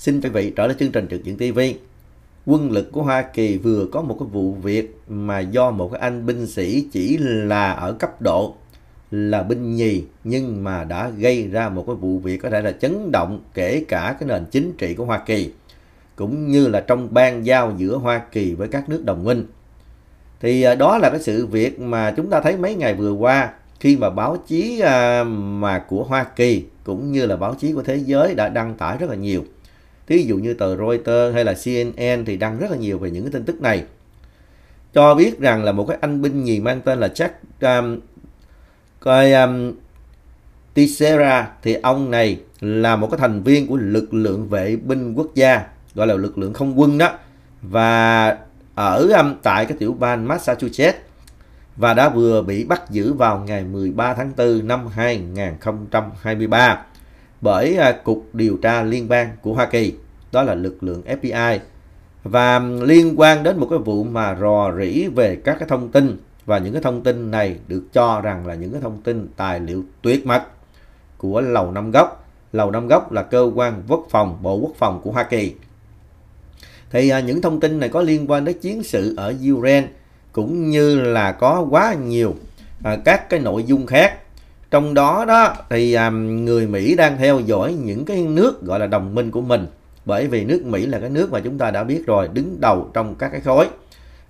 Xin quý vị trở lại chương trình Trực diện TV. Quân lực của Hoa Kỳ vừa có một cái vụ việc mà do một cái anh binh sĩ chỉ là ở cấp độ là binh nhì nhưng mà đã gây ra một cái vụ việc có thể là chấn động kể cả cái nền chính trị của Hoa Kỳ cũng như là trong ban giao giữa Hoa Kỳ với các nước đồng minh. Thì à, đó là cái sự việc mà chúng ta thấy mấy ngày vừa qua khi mà báo chí à, mà của Hoa Kỳ cũng như là báo chí của thế giới đã đăng tải rất là nhiều. Ví dụ như tờ Reuters hay là CNN thì đăng rất là nhiều về những cái tin tức này. Cho biết rằng là một cái anh binh nhì mang tên là Jack um, coi, um, Tisera thì ông này là một cái thành viên của lực lượng vệ binh quốc gia gọi là lực lượng không quân đó và ở um, tại cái tiểu bang Massachusetts và đã vừa bị bắt giữ vào ngày 13 tháng 4 năm 2023 bởi à, Cục Điều tra Liên bang của Hoa Kỳ, đó là lực lượng FBI. Và liên quan đến một cái vụ mà rò rỉ về các cái thông tin và những cái thông tin này được cho rằng là những cái thông tin tài liệu tuyệt mật của Lầu Năm Góc. Lầu Năm Góc là cơ quan quốc phòng, Bộ Quốc phòng của Hoa Kỳ. Thì à, những thông tin này có liên quan đến chiến sự ở Ukraine cũng như là có quá nhiều à, các cái nội dung khác trong đó đó thì um, người Mỹ đang theo dõi những cái nước gọi là đồng minh của mình bởi vì nước Mỹ là cái nước mà chúng ta đã biết rồi đứng đầu trong các cái khối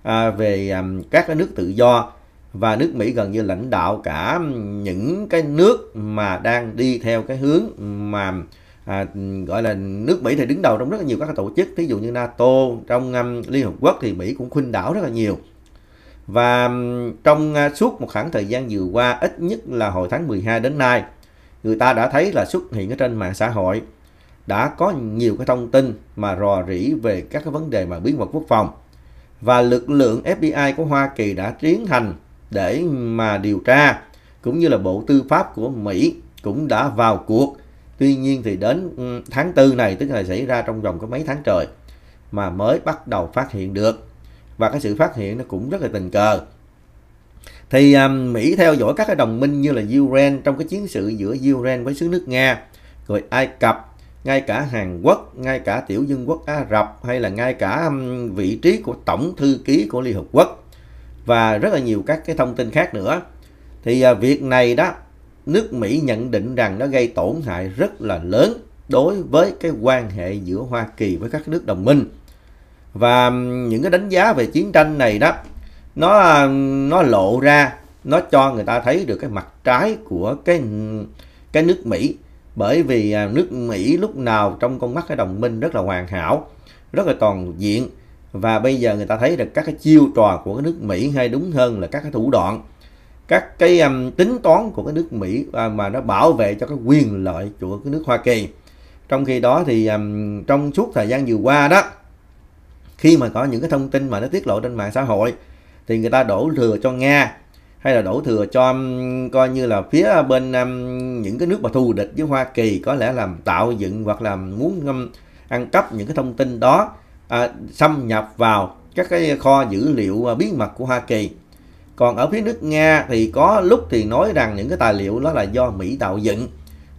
à, về um, các cái nước tự do và nước Mỹ gần như lãnh đạo cả những cái nước mà đang đi theo cái hướng mà à, gọi là nước Mỹ thì đứng đầu trong rất là nhiều các tổ chức ví dụ như NATO trong um, Liên Hợp Quốc thì Mỹ cũng khuynh đảo rất là nhiều và trong suốt một khoảng thời gian vừa qua, ít nhất là hồi tháng 12 đến nay, người ta đã thấy là xuất hiện ở trên mạng xã hội đã có nhiều cái thông tin mà rò rỉ về các cái vấn đề mà bí mật quốc phòng. Và lực lượng FBI của Hoa Kỳ đã tiến hành để mà điều tra, cũng như là Bộ Tư pháp của Mỹ cũng đã vào cuộc. Tuy nhiên thì đến tháng 4 này, tức là xảy ra trong vòng có mấy tháng trời, mà mới bắt đầu phát hiện được và cái sự phát hiện nó cũng rất là tình cờ thì um, Mỹ theo dõi các cái đồng minh như là ukraine trong cái chiến sự giữa ukraine với xứ nước Nga rồi Ai Cập ngay cả Hàn Quốc ngay cả tiểu dân quốc Ả Rập hay là ngay cả um, vị trí của tổng thư ký của Liên Hợp Quốc và rất là nhiều các cái thông tin khác nữa thì uh, việc này đó nước Mỹ nhận định rằng nó gây tổn hại rất là lớn đối với cái quan hệ giữa Hoa Kỳ với các nước đồng minh và những cái đánh giá về chiến tranh này đó nó nó lộ ra nó cho người ta thấy được cái mặt trái của cái cái nước Mỹ bởi vì à, nước Mỹ lúc nào trong con mắt cái đồng minh rất là hoàn hảo rất là toàn diện và bây giờ người ta thấy được các cái chiêu trò của cái nước Mỹ hay đúng hơn là các cái thủ đoạn các cái um, tính toán của cái nước Mỹ à, mà nó bảo vệ cho cái quyền lợi của cái nước Hoa Kỳ trong khi đó thì um, trong suốt thời gian vừa qua đó khi mà có những cái thông tin mà nó tiết lộ trên mạng xã hội thì người ta đổ thừa cho nga hay là đổ thừa cho coi như là phía bên um, những cái nước mà thù địch với hoa kỳ có lẽ làm tạo dựng hoặc là muốn um, ăn cắp những cái thông tin đó à, xâm nhập vào các cái kho dữ liệu à, bí mật của hoa kỳ còn ở phía nước nga thì có lúc thì nói rằng những cái tài liệu đó là do mỹ tạo dựng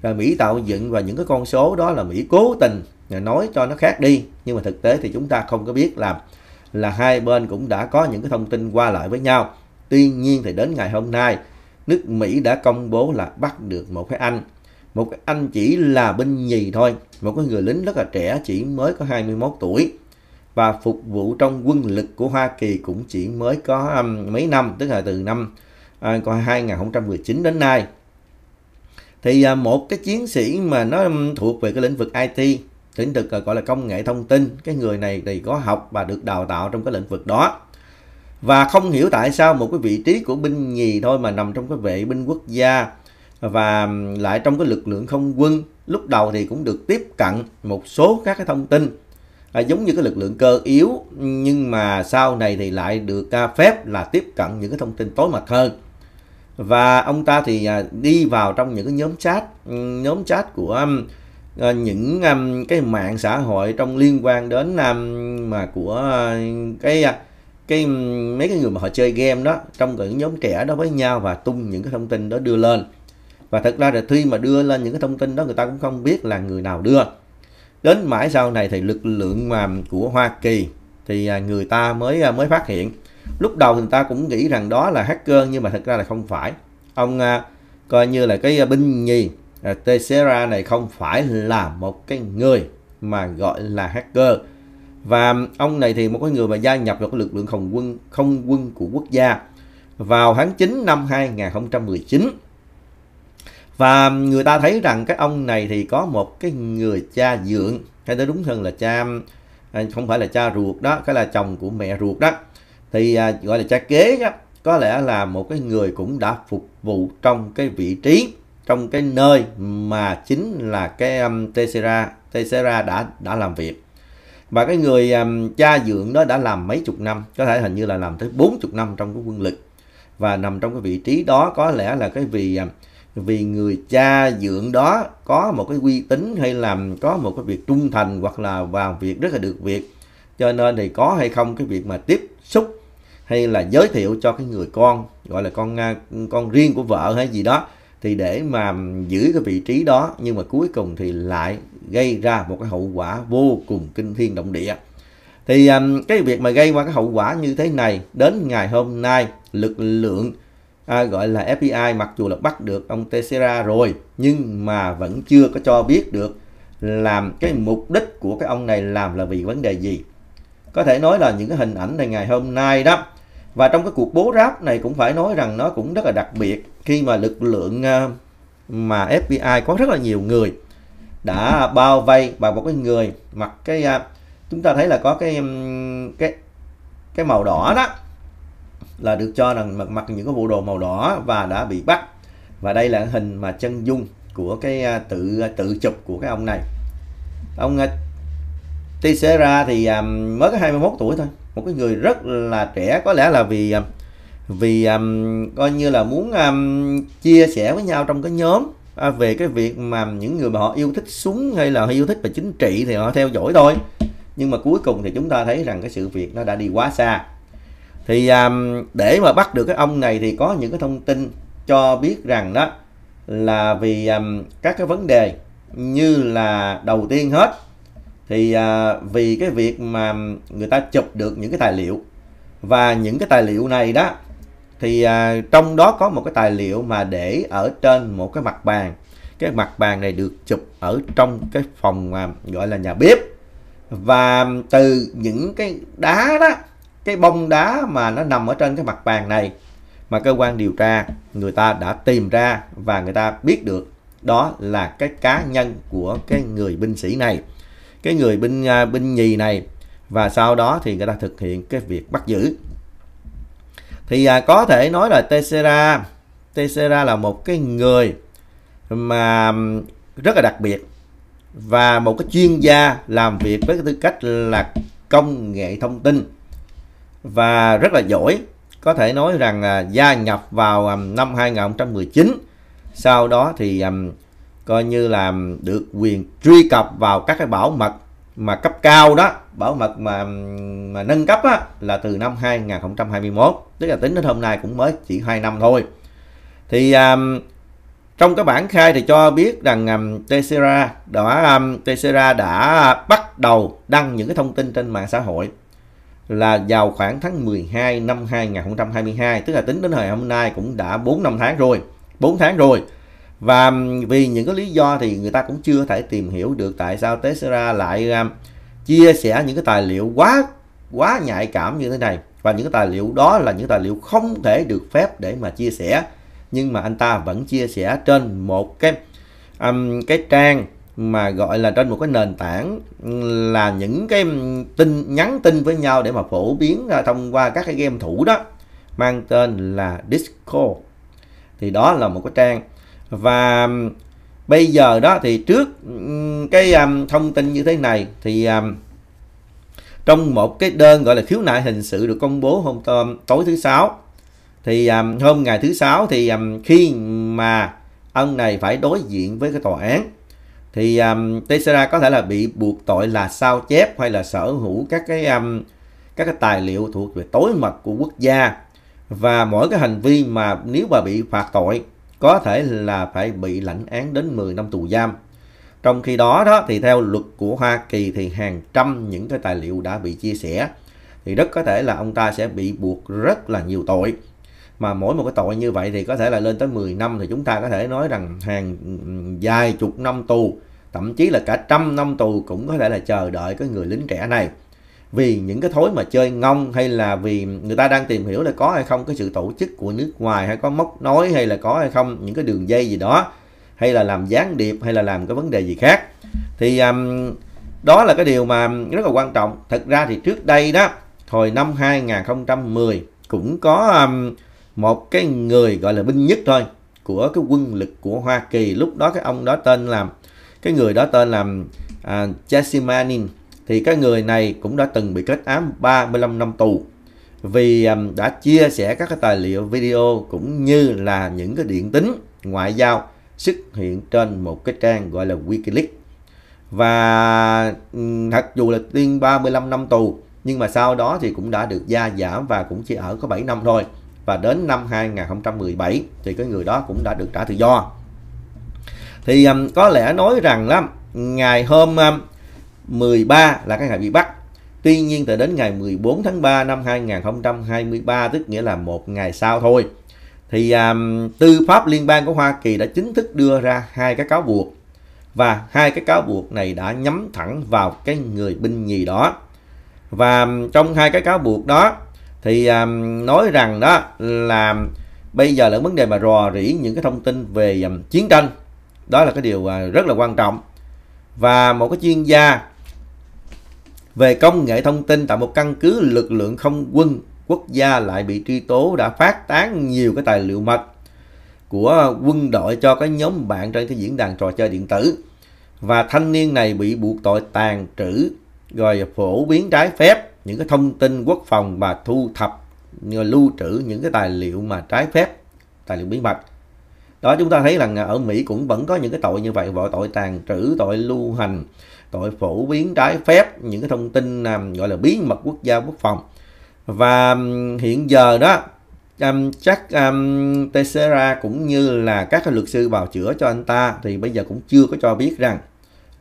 rồi mỹ tạo dựng và những cái con số đó là mỹ cố tình nói cho nó khác đi nhưng mà thực tế thì chúng ta không có biết là là hai bên cũng đã có những cái thông tin qua lại với nhau tuy nhiên thì đến ngày hôm nay nước Mỹ đã công bố là bắt được một cái anh một cái anh chỉ là binh nhì thôi một cái người lính rất là trẻ chỉ mới có 21 tuổi và phục vụ trong quân lực của Hoa Kỳ cũng chỉ mới có um, mấy năm tức là từ năm uh, à, 2019 đến nay thì à, một cái chiến sĩ mà nó um, thuộc về cái lĩnh vực IT lĩnh vực à, gọi là công nghệ thông tin cái người này thì có học và được đào tạo trong cái lĩnh vực đó và không hiểu tại sao một cái vị trí của binh nhì thôi mà nằm trong cái vệ binh quốc gia và lại trong cái lực lượng không quân lúc đầu thì cũng được tiếp cận một số các cái thông tin à, giống như cái lực lượng cơ yếu nhưng mà sau này thì lại được à, phép là tiếp cận những cái thông tin tối mật hơn và ông ta thì à, đi vào trong những cái nhóm chat nhóm chat của Ờ, những cái mạng xã hội trong liên quan đến mà của ờ, cái ờ, cái mấy cái người mà họ chơi game đó trong những nhóm trẻ đó với nhau và tung những cái thông tin đó đưa lên và thật ra là khi mà đưa lên những cái thông tin đó người ta cũng không biết là người nào đưa đến mãi sau này thì lực lượng mà của Hoa Kỳ thì à, người ta mới à, mới phát hiện lúc đầu người ta cũng nghĩ rằng đó là hacker nhưng mà thật ra là không phải ông à, coi như là cái binh nhì Ờ, Tessera này không phải là một cái người mà gọi là hacker và ông này thì một cái người mà gia nhập vào cái lực lượng không quân không quân của quốc gia vào tháng 9 năm 2019 và người ta thấy rằng cái ông này thì có một cái người cha dượng hay nói đúng hơn là cha à, không phải là cha ruột đó cái là chồng của mẹ ruột đó thì à, gọi là cha kế đó có lẽ là một cái người cũng đã phục vụ trong cái vị trí trong cái nơi mà chính là cái um, Tessera Tessera đã đã làm việc và cái người um, cha dưỡng đó đã làm mấy chục năm có thể hình như là làm tới 40 năm trong cái quân lực và nằm trong cái vị trí đó có lẽ là cái vì um, vì người cha dưỡng đó có một cái uy tín hay làm có một cái việc trung thành hoặc là vào việc rất là được việc cho nên thì có hay không cái việc mà tiếp xúc hay là giới thiệu cho cái người con gọi là con uh, con riêng của vợ hay gì đó thì để mà giữ cái vị trí đó nhưng mà cuối cùng thì lại gây ra một cái hậu quả vô cùng kinh thiên động địa thì um, cái việc mà gây ra cái hậu quả như thế này đến ngày hôm nay lực lượng à, gọi là FBI mặc dù là bắt được ông Teixeira rồi nhưng mà vẫn chưa có cho biết được làm cái mục đích của cái ông này làm là vì vấn đề gì có thể nói là những cái hình ảnh này ngày hôm nay đó và trong cái cuộc bố ráp này cũng phải nói rằng nó cũng rất là đặc biệt khi mà lực lượng ờ, mà FBI có rất là nhiều người đã bao vây và một cái người mặc cái ờ, chúng ta thấy là có cái cái cái màu đỏ đó là được cho rằng mặc, mặc những cái bộ đồ màu đỏ và đã bị bắt và đây là hình mà chân dung của cái ờ, tự tự chụp của cái ông này ông Teixeira thì mới có 21 tuổi thôi một cái người rất là trẻ có lẽ là vì à, vì um, coi như là muốn um, chia sẻ với nhau trong cái nhóm à, về cái việc mà những người mà họ yêu thích súng hay là họ yêu thích về chính trị thì họ theo dõi thôi nhưng mà cuối cùng thì chúng ta thấy rằng cái sự việc nó đã đi quá xa thì um, để mà bắt được cái ông này thì có những cái thông tin cho biết rằng đó là vì um, các cái vấn đề như là đầu tiên hết thì à, vì cái việc mà người ta chụp được những cái tài liệu và những cái tài liệu này đó thì à, trong đó có một cái tài liệu mà để ở trên một cái mặt bàn cái mặt bàn này được chụp ở trong cái phòng à, gọi là nhà bếp và từ những cái đá đó cái bông đá mà nó nằm ở trên cái mặt bàn này mà cơ quan điều tra người ta đã tìm ra và người ta biết được đó là cái cá nhân của cái người binh sĩ này cái người binh à, binh nhì này và sau đó thì người ta thực hiện cái việc bắt giữ thì à, có thể nói là Tessera Tessera là một cái người mà rất là đặc biệt và một cái chuyên gia làm việc với tư cách là công nghệ thông tin và rất là giỏi có thể nói rằng à, gia nhập vào à, năm 2019 sau đó thì um, coi như là được quyền truy cập vào các cái bảo mật mà cấp cao đó bảo mật mà mà nâng cấp á, là từ năm 2021 tức là tính đến hôm nay cũng mới chỉ 2 năm thôi thì um, trong cái bản khai thì cho biết rằng um, Tessera đã um, Tessera đã bắt đầu đăng những cái thông tin trên mạng xã hội là vào khoảng tháng 12 năm 2022 tức là tính đến thời hôm nay cũng đã 4 năm tháng rồi 4 tháng rồi và vì những cái lý do thì người ta cũng chưa thể tìm hiểu được tại sao Tesla lại chia sẻ những cái tài liệu quá quá nhạy cảm như thế này và những cái tài liệu đó là những tài liệu không thể được phép để mà chia sẻ nhưng mà anh ta vẫn chia sẻ trên một cái um, cái trang mà gọi là trên một cái nền tảng là những cái tin nhắn tin với nhau để mà phổ biến ra à, thông qua các cái game thủ đó mang tên là Discord thì đó là một cái trang và bây giờ đó thì trước cái um, thông tin như thế này thì um, trong một cái đơn gọi là khiếu nại hình sự được công bố hôm tối thứ sáu thì um, hôm ngày thứ sáu thì um, khi mà ông này phải đối diện với cái tòa án thì um, Teixeira có thể là bị buộc tội là sao chép hay là sở hữu các cái um, các cái tài liệu thuộc về tối mật của quốc gia và mỗi cái hành vi mà nếu mà bị phạt tội có thể là phải bị lãnh án đến 10 năm tù giam. Trong khi đó đó thì theo luật của Hoa Kỳ thì hàng trăm những cái tài liệu đã bị chia sẻ thì rất có thể là ông ta sẽ bị buộc rất là nhiều tội. Mà mỗi một cái tội như vậy thì có thể là lên tới 10 năm thì chúng ta có thể nói rằng hàng dài chục năm tù, thậm chí là cả trăm năm tù cũng có thể là chờ đợi cái người lính trẻ này vì những cái thối mà chơi ngông hay là vì người ta đang tìm hiểu là có hay không cái sự tổ chức của nước ngoài hay có móc nói hay là có hay không những cái đường dây gì đó hay là làm gián điệp hay là làm cái vấn đề gì khác thì um, đó là cái điều mà rất là quan trọng thật ra thì trước đây đó hồi năm 2010 cũng có um, một cái người gọi là binh nhất thôi của cái quân lực của Hoa Kỳ lúc đó cái ông đó tên là cái người đó tên là uh, à, Jesse Manning thì cái người này cũng đã từng bị kết án 35 năm tù vì đã chia sẻ các cái tài liệu video cũng như là những cái điện tính ngoại giao xuất hiện trên một cái trang gọi là Wikileaks. Và thật dù là tuyên 35 năm tù nhưng mà sau đó thì cũng đã được gia giảm và cũng chỉ ở có 7 năm thôi. Và đến năm 2017 thì cái người đó cũng đã được trả tự do. Thì có lẽ nói rằng lắm ngày hôm 13 là các ngày bị bắt. Tuy nhiên từ đến ngày 14 tháng 3 năm 2023 tức nghĩa là một ngày sau thôi thì um, tư pháp liên bang của Hoa Kỳ đã chính thức đưa ra hai cái cáo buộc và hai cái cáo buộc này đã nhắm thẳng vào cái người binh nhì đó và um, trong hai cái cáo buộc đó thì um, nói rằng đó là bây giờ là vấn đề mà rò rỉ những cái thông tin về um, chiến tranh đó là cái điều uh, rất là quan trọng và một cái chuyên gia về công nghệ thông tin tại một căn cứ lực lượng không quân quốc gia lại bị truy tố đã phát tán nhiều cái tài liệu mật của quân đội cho cái nhóm bạn trên cái diễn đàn trò chơi điện tử. Và thanh niên này bị buộc tội tàn trữ rồi phổ biến trái phép những cái thông tin quốc phòng và thu thập lưu trữ những cái tài liệu mà trái phép, tài liệu bí mật. Đó chúng ta thấy rằng ở Mỹ cũng vẫn có những cái tội như vậy, gọi tội tàn trữ, tội lưu hành, tội phổ biến trái phép những cái thông tin um, gọi là bí mật quốc gia quốc phòng và um, hiện giờ đó um, chắc um, Tessera cũng như là các luật sư bào chữa cho anh ta thì bây giờ cũng chưa có cho biết rằng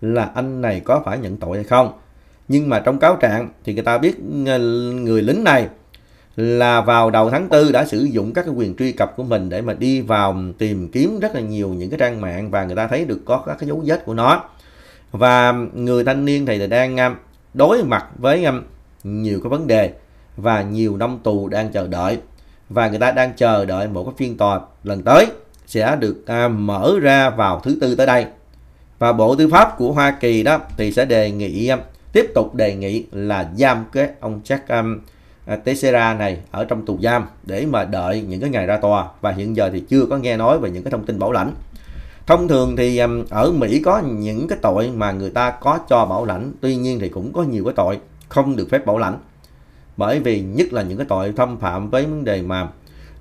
là anh này có phải nhận tội hay không. Nhưng mà trong cáo trạng thì người ta biết ờ, người lính này là vào đầu tháng 4 đã sử dụng các cái quyền truy cập của mình để mà đi vào tìm kiếm rất là nhiều những cái trang mạng và người ta thấy được có các cái dấu vết của nó và người thanh niên thì đang um, đối mặt với um, nhiều cái vấn đề và nhiều năm tù đang chờ đợi và người ta đang chờ đợi một cái phiên tòa lần tới sẽ được à, mở ra vào thứ tư tới đây và bộ tư pháp của hoa kỳ đó thì sẽ đề nghị um, tiếp tục đề nghị là giam cái ông jack um, à, Teixeira này ở trong tù giam để mà đợi những cái ngày ra tòa và hiện giờ thì chưa có nghe nói về những cái thông tin bảo lãnh thông thường thì ở Mỹ có những cái tội mà người ta có cho bảo lãnh tuy nhiên thì cũng có nhiều cái tội không được phép bảo lãnh bởi vì nhất là những cái tội thâm phạm với vấn đề mà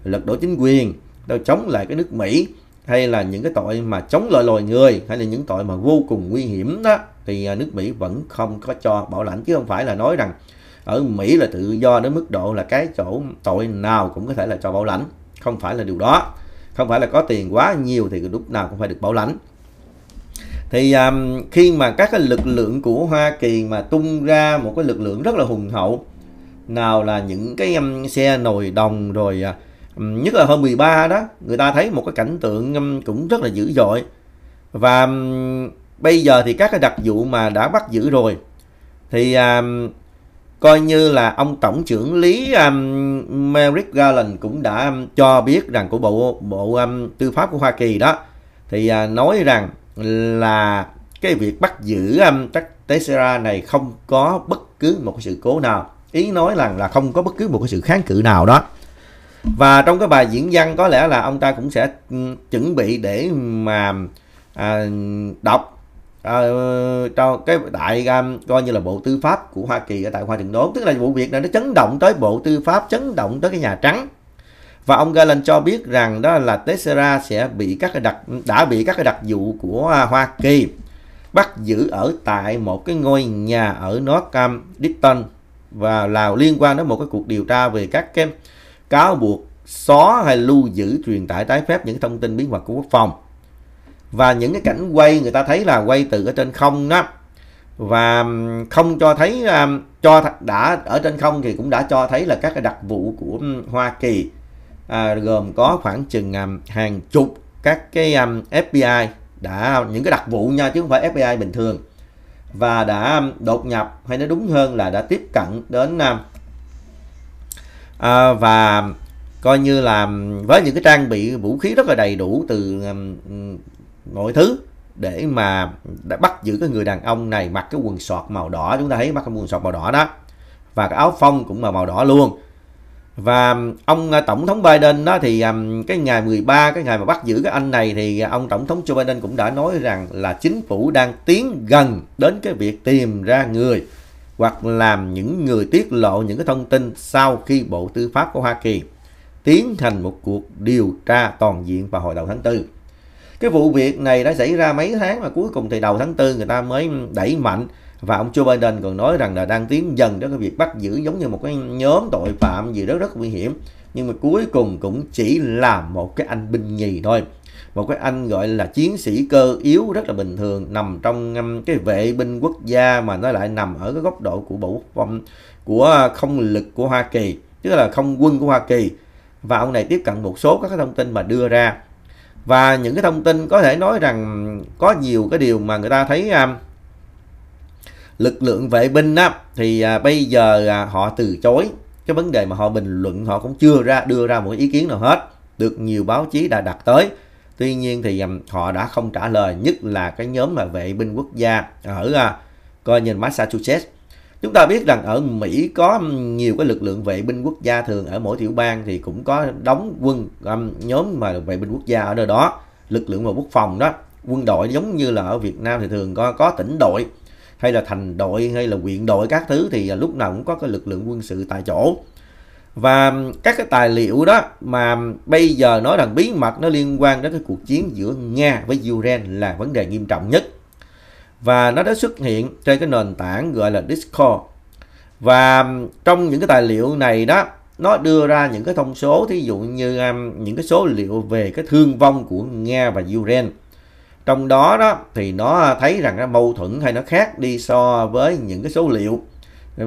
lật đổ chính quyền đâu chống lại cái nước Mỹ hay là những cái tội mà chống lại loài người hay là những tội mà vô cùng nguy hiểm đó thì à, nước Mỹ vẫn không có cho bảo lãnh chứ không phải là nói rằng ở Mỹ là tự do đến mức độ là cái chỗ tội nào cũng có thể là cho bảo lãnh không phải là điều đó không phải là có tiền quá nhiều thì lúc nào cũng phải được bảo lãnh thì um, khi mà các cái lực lượng của Hoa Kỳ mà tung ra một cái lực lượng rất là hùng hậu nào là những cái um, xe nồi đồng rồi à, um, nhất là hôm 13 đó người ta thấy một cái cảnh tượng um, cũng rất là dữ dội và um, bây giờ thì các cái đặc vụ mà đã bắt giữ rồi thì um, coi như là ông tổng trưởng lý um, Merrick Garland cũng đã um, cho biết rằng của bộ bộ um, tư pháp của Hoa Kỳ đó thì uh, nói rằng là cái việc bắt giữ um, Tesla này không có bất cứ một sự cố nào ý nói rằng là, không có bất cứ một cái sự kháng cự nào đó và trong cái bài diễn văn có lẽ là ông ta cũng sẽ um, chuẩn bị để mà à, đọc À, cho cái đại um, coi như là bộ tư pháp của Hoa Kỳ ở tại Hoa Thượng Đốn tức là vụ việc này nó chấn động tới bộ tư pháp chấn động tới cái Nhà Trắng và ông Garland cho biết rằng đó là Tesla sẽ bị các cái đặc đã bị các cái đặc vụ của à, Hoa Kỳ bắt giữ ở tại một cái ngôi nhà ở North um, Dayton và là liên quan đến một cái cuộc điều tra về các cái cáo buộc xóa hay lưu giữ truyền tải trái phép những thông tin bí mật của quốc phòng và những cái cảnh quay người ta thấy là quay từ ở trên không đó và không cho thấy cho đã ở trên không thì cũng đã cho thấy là các cái đặc vụ của Hoa Kỳ à, gồm có khoảng chừng hàng chục các cái FBI đã những cái đặc vụ nha chứ không phải FBI bình thường và đã đột nhập hay nói đúng hơn là đã tiếp cận đến à, và coi như là với những cái trang bị vũ khí rất là đầy đủ từ mọi thứ để mà để bắt giữ cái người đàn ông này mặc cái quần sọt màu đỏ chúng ta thấy mặc cái quần sọt màu đỏ đó và cái áo phông cũng màu màu đỏ luôn và ông à, tổng thống Biden đó thì à, cái ngày 13 cái ngày mà bắt giữ cái anh này thì à, ông tổng thống Joe Biden cũng đã nói rằng là chính phủ đang tiến gần đến cái việc tìm ra người hoặc làm những người tiết lộ những cái thông tin sau khi Bộ Tư pháp của Hoa Kỳ tiến hành một cuộc điều tra toàn diện vào hồi đầu tháng 4 cái vụ việc này đã xảy ra mấy tháng mà cuối cùng thì đầu tháng tư người ta mới đẩy mạnh và ông Joe Biden còn nói rằng là đang tiến dần đến cái việc bắt giữ giống như một cái nhóm tội phạm gì đó rất nguy hiểm nhưng mà cuối cùng cũng chỉ là một cái anh binh nhì thôi một cái anh gọi là chiến sĩ cơ yếu rất là bình thường nằm trong um, cái vệ binh quốc gia mà nó lại nằm ở cái góc độ của bộ quốc phòng của không lực của Hoa Kỳ tức là không quân của Hoa Kỳ và ông này tiếp cận một số các thông tin mà đưa ra và những cái thông tin có thể nói rằng có nhiều cái điều mà người ta thấy um, lực lượng vệ binh á, thì à, bây giờ à, họ từ chối cái vấn đề mà họ bình luận họ cũng chưa ra đưa ra một ý kiến nào hết được nhiều báo chí đã đặt tới tuy nhiên thì à, họ đã không trả lời nhất là cái nhóm mà vệ binh quốc gia ở à, coi như Massachusetts Chúng ta biết rằng ở Mỹ có nhiều cái lực lượng vệ binh quốc gia thường ở mỗi tiểu bang thì cũng có đóng quân um, nhóm mà vệ binh quốc gia ở nơi đó, lực lượng và quốc phòng đó, quân đội giống như là ở Việt Nam thì thường có có tỉnh đội hay là thành đội hay là huyện đội các thứ thì à, lúc nào cũng có cái lực lượng quân sự tại chỗ. Và các cái tài liệu đó mà bây giờ nói rằng bí mật nó liên quan đến cái cuộc chiến giữa Nga với Ukraine là vấn đề nghiêm trọng nhất và nó đã xuất hiện trên cái nền tảng gọi là Discord. Và trong những cái tài liệu này đó, nó đưa ra những cái thông số, thí dụ như um, những cái số liệu về cái thương vong của Nga và Ukraine. Trong đó đó thì nó à, thấy rằng nó mâu thuẫn hay nó khác đi so với những cái số liệu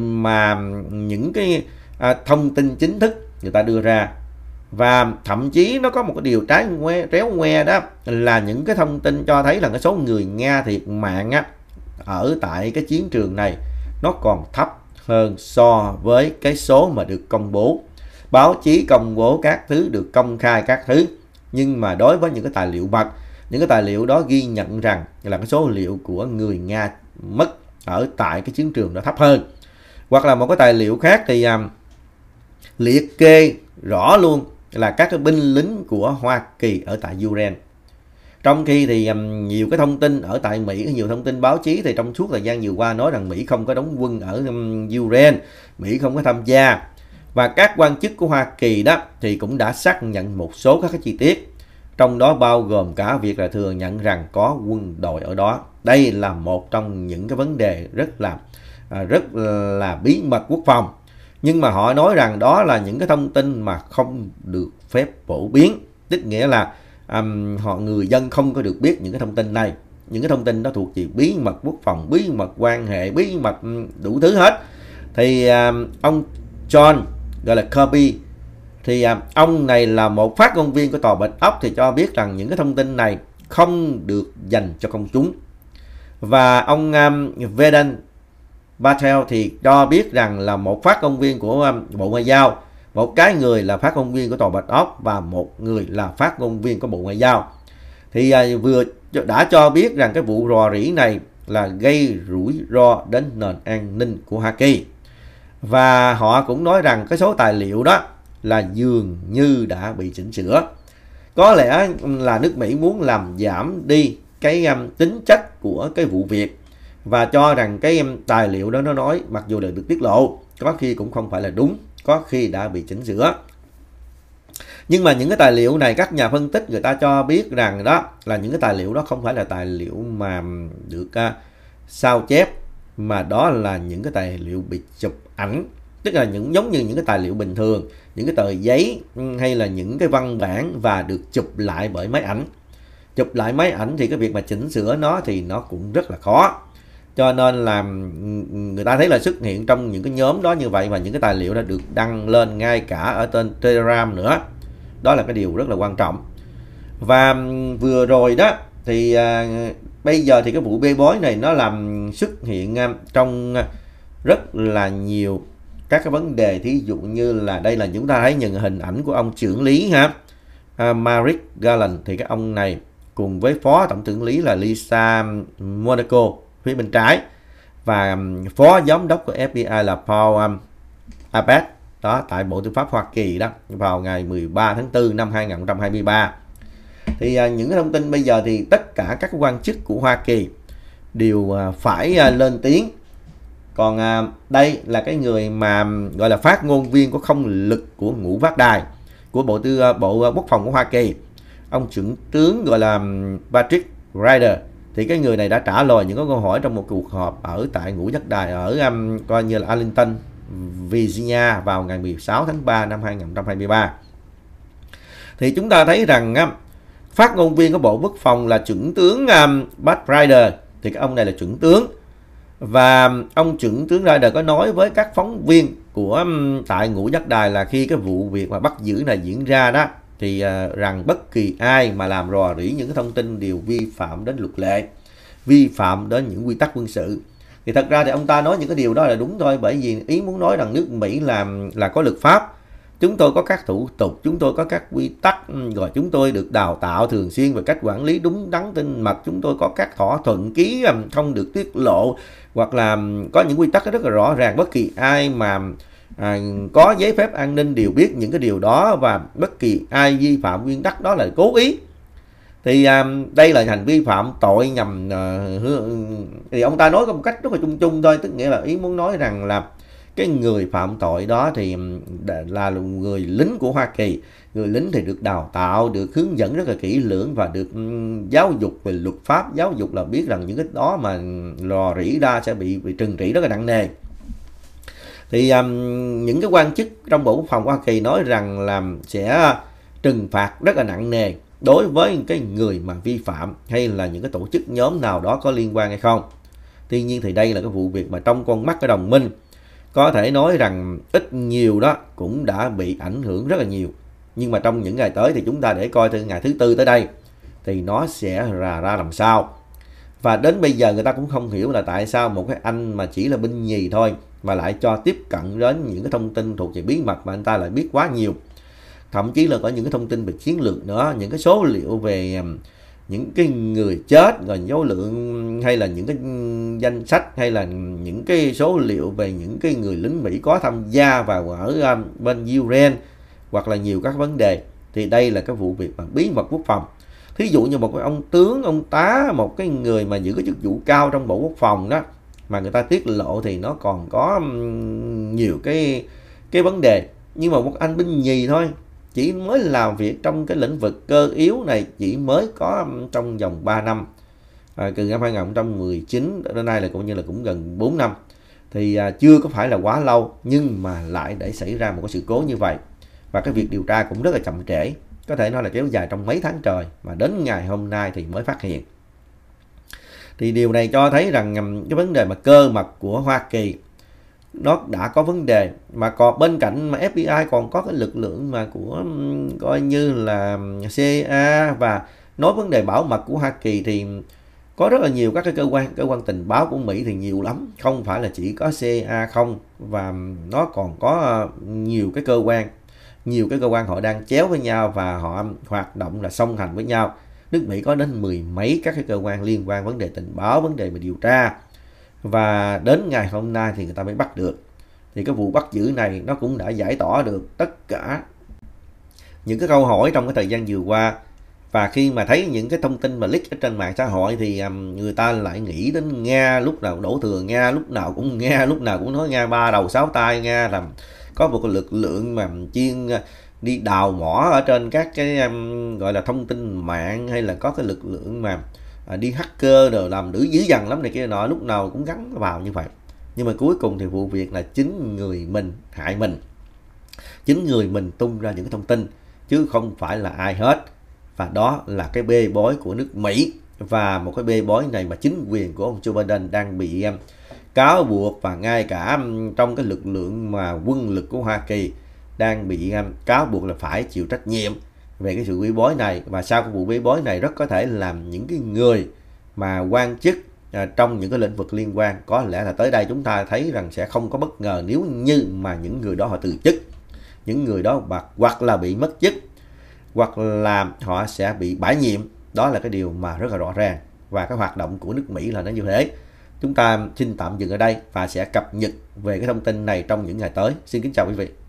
mà những cái à, thông tin chính thức người ta đưa ra và thậm chí nó có một cái điều trái ngoe, tréo ngoe đó là những cái thông tin cho thấy là cái số người Nga thiệt mạng á, ở tại cái chiến trường này nó còn thấp hơn so với cái số mà được công bố. Báo chí công bố các thứ được công khai các thứ nhưng mà đối với những cái tài liệu mật những cái tài liệu đó ghi nhận rằng là cái số liệu của người Nga mất ở tại cái chiến trường nó thấp hơn hoặc là một cái tài liệu khác thì um, liệt kê rõ luôn là các cái binh lính của Hoa Kỳ ở tại Ukraine. Trong khi thì um, nhiều cái thông tin ở tại Mỹ, nhiều thông tin báo chí thì trong suốt thời gian vừa qua nói rằng Mỹ không có đóng quân ở um, Ukraine, Mỹ không có tham gia. Và các quan chức của Hoa Kỳ đó thì cũng đã xác nhận một số các cái chi tiết. Trong đó bao gồm cả việc là thừa nhận rằng có quân đội ở đó. Đây là một trong những cái vấn đề rất là à, rất là bí mật quốc phòng nhưng mà họ nói rằng đó là những cái thông tin mà không được phép phổ biến tức nghĩa là um, họ người dân không có được biết những cái thông tin này những cái thông tin đó thuộc về bí mật quốc phòng bí mật quan hệ bí mật đủ thứ hết thì um, ông John gọi là Kirby thì um, ông này là một phát ngôn viên của tòa bạch ốc thì cho biết rằng những cái thông tin này không được dành cho công chúng và ông um, Veden Patel thì cho biết rằng là một phát công viên của um, Bộ Ngoại giao, một cái người là phát công viên của Tòa Bạch Ốc và một người là phát công viên của Bộ Ngoại giao. Thì à, vừa đã cho biết rằng cái vụ rò rỉ này là gây rủi ro đến nền an ninh của Hoa Kỳ. Và họ cũng nói rằng cái số tài liệu đó là dường như đã bị chỉnh sửa. Có lẽ là nước Mỹ muốn làm giảm đi cái um, tính chất của cái vụ việc và cho rằng cái tài liệu đó nó nói mặc dù đã được tiết lộ có khi cũng không phải là đúng có khi đã bị chỉnh sửa nhưng mà những cái tài liệu này các nhà phân tích người ta cho biết rằng đó là những cái tài liệu đó không phải là tài liệu mà được uh, sao chép mà đó là những cái tài liệu bị chụp ảnh tức là những giống như những cái tài liệu bình thường những cái tờ giấy ừ, hay là những cái văn bản và được chụp lại bởi máy ảnh chụp lại máy ảnh thì cái việc mà chỉnh sửa nó thì nó cũng rất là khó cho nên là người ta thấy là xuất hiện trong những cái nhóm đó như vậy và những cái tài liệu đã được đăng lên ngay cả ở trên Telegram nữa đó là cái điều rất là quan trọng và vừa rồi đó thì à, bây giờ thì cái vụ bê bối này nó làm xuất hiện à, trong à, rất là nhiều các cái vấn đề thí dụ như là đây là chúng ta thấy những hình ảnh của ông trưởng lý ha à, Maric Garland thì cái ông này cùng với phó tổng trưởng lý là Lisa Monaco phía bên trái và um, phó giám đốc của FBI là Paul um, Abbott đó tại Bộ Tư pháp Hoa Kỳ đó vào ngày 13 tháng 4 năm 2023 thì à, những cái thông tin bây giờ thì tất cả các quan chức của Hoa Kỳ đều à, phải à, lên tiếng còn à, đây là cái người mà um, gọi là phát ngôn viên của không lực của ngũ vác đài của Bộ Tư à, Bộ Quốc phòng của Hoa Kỳ ông trưởng tướng gọi là um, Patrick Ryder thì cái người này đã trả lời những câu hỏi trong một cuộc họp ở tại ngũ nhất đài ở um, coi như là Arlington, Virginia vào ngày 16 tháng 3 năm 2023. Thì chúng ta thấy rằng um, phát ngôn viên của Bộ Quốc phòng là chuẩn tướng um, Bud Ryder thì cái ông này là chuẩn tướng và um, ông chuẩn tướng Ryder có nói với các phóng viên của um, tại ngũ giác đài là khi cái vụ việc mà bắt giữ này diễn ra đó thì à, rằng bất kỳ ai mà làm rò rỉ những cái thông tin đều vi phạm đến luật lệ, vi phạm đến những quy tắc quân sự. Thì thật ra thì ông ta nói những cái điều đó là đúng thôi bởi vì Ý muốn nói rằng nước Mỹ làm là có luật pháp, chúng tôi có các thủ tục, chúng tôi có các quy tắc, rồi chúng tôi được đào tạo thường xuyên về cách quản lý đúng đắn tin mật, chúng tôi có các thỏa thuận ký à, không được tiết lộ hoặc là có những quy tắc rất là rõ ràng bất kỳ ai mà à, có giấy phép an ninh đều biết những cái điều đó và bất kỳ ai vi phạm nguyên tắc đó là cố ý thì à, đây là hành vi phạm tội nhằm à, thì ông ta nói có một cách rất là chung chung thôi tức nghĩa là ý muốn nói rằng là cái người phạm tội đó thì là người lính của Hoa Kỳ người lính thì được đào tạo được hướng dẫn rất là kỹ lưỡng và được giáo dục về luật pháp giáo dục là biết rằng những cái đó mà lò rỉ ra sẽ bị bị trừng trị rất là nặng nề thì um, những cái quan chức trong bộ quốc phòng hoa kỳ nói rằng là sẽ trừng phạt rất là nặng nề đối với cái người mà vi phạm hay là những cái tổ chức nhóm nào đó có liên quan hay không tuy nhiên thì đây là cái vụ việc mà trong con mắt của đồng minh có thể nói rằng ít nhiều đó cũng đã bị ảnh hưởng rất là nhiều nhưng mà trong những ngày tới thì chúng ta để coi từ ngày thứ tư tới đây thì nó sẽ ra ra làm sao và đến bây giờ người ta cũng không hiểu là tại sao một cái anh mà chỉ là binh nhì thôi mà lại cho tiếp cận đến những cái thông tin thuộc về bí mật mà anh ta lại biết quá nhiều thậm chí là có những cái thông tin về chiến lược nữa những cái số liệu về um, những cái người chết rồi dấu lượng hay là những cái danh sách hay là những cái số liệu về những cái người lính Mỹ có tham gia vào ở um, bên Ukraine hoặc là nhiều các vấn đề thì đây là cái vụ việc mà bí mật quốc phòng thí dụ như một cái ông tướng ông tá một cái người mà giữ cái chức vụ cao trong bộ quốc phòng đó mà người ta tiết lộ thì nó còn có nhiều cái cái vấn đề nhưng mà một anh binh nhì thôi chỉ mới làm việc trong cái lĩnh vực cơ yếu này chỉ mới có trong vòng 3 năm à, từ năm 2019 đến nay là cũng như là cũng gần 4 năm thì à, chưa có phải là quá lâu nhưng mà lại để xảy ra một cái sự cố như vậy và cái việc điều tra cũng rất là chậm trễ có thể nói là kéo dài trong mấy tháng trời mà đến ngày hôm nay thì mới phát hiện thì điều này cho thấy rằng cái vấn đề mà cơ mật của Hoa Kỳ nó đã có vấn đề mà còn bên cạnh mà FBI còn có cái lực lượng mà của coi như là CIA và nói vấn đề bảo mật của Hoa Kỳ thì có rất là nhiều các cái cơ quan cơ quan tình báo của Mỹ thì nhiều lắm không phải là chỉ có CIA không và nó còn có ờ, nhiều cái cơ quan nhiều cái cơ quan họ đang chéo với nhau và họ hoạt động là song hành với nhau nước Mỹ có đến mười mấy các cái cơ quan liên quan vấn đề tình báo, vấn đề mà điều tra. Và đến ngày hôm nay thì người ta mới bắt được. Thì cái vụ bắt giữ này nó cũng đã giải tỏa được tất cả những cái câu hỏi trong cái thời gian vừa qua. Và khi mà thấy những cái thông tin mà leak ở trên mạng xã hội thì người ta lại nghĩ đến Nga lúc nào đổ thừa Nga, lúc nào cũng Nga, lúc nào cũng nói Nga ba đầu sáu tay Nga làm có một lực lượng mà chuyên đi đào mỏ ở trên các cái um, gọi là thông tin mạng hay là có cái lực lượng mà à, đi hacker rồi làm nữ dữ dằn lắm này kia nọ lúc nào cũng gắn vào như vậy nhưng mà cuối cùng thì vụ việc là chính người mình hại mình chính người mình tung ra những cái thông tin chứ không phải là ai hết và đó là cái bê bối của nước Mỹ và một cái bê bối này mà chính quyền của ông Joe Biden đang bị um, cáo buộc và ngay cả trong cái lực lượng mà quân lực của Hoa Kỳ đang bị cáo buộc là phải chịu trách nhiệm về cái sự bê bối này và sau cái vụ bê bối này rất có thể làm những cái người mà quan chức à, trong những cái lĩnh vực liên quan có lẽ là tới đây chúng ta thấy rằng sẽ không có bất ngờ nếu như mà những người đó họ từ chức những người đó hoặc, hoặc là bị mất chức hoặc là họ sẽ bị bãi nhiệm đó là cái điều mà rất là rõ ràng và cái hoạt động của nước Mỹ là nó như thế chúng ta xin tạm dừng ở đây và sẽ cập nhật về cái thông tin này trong những ngày tới xin kính chào quý vị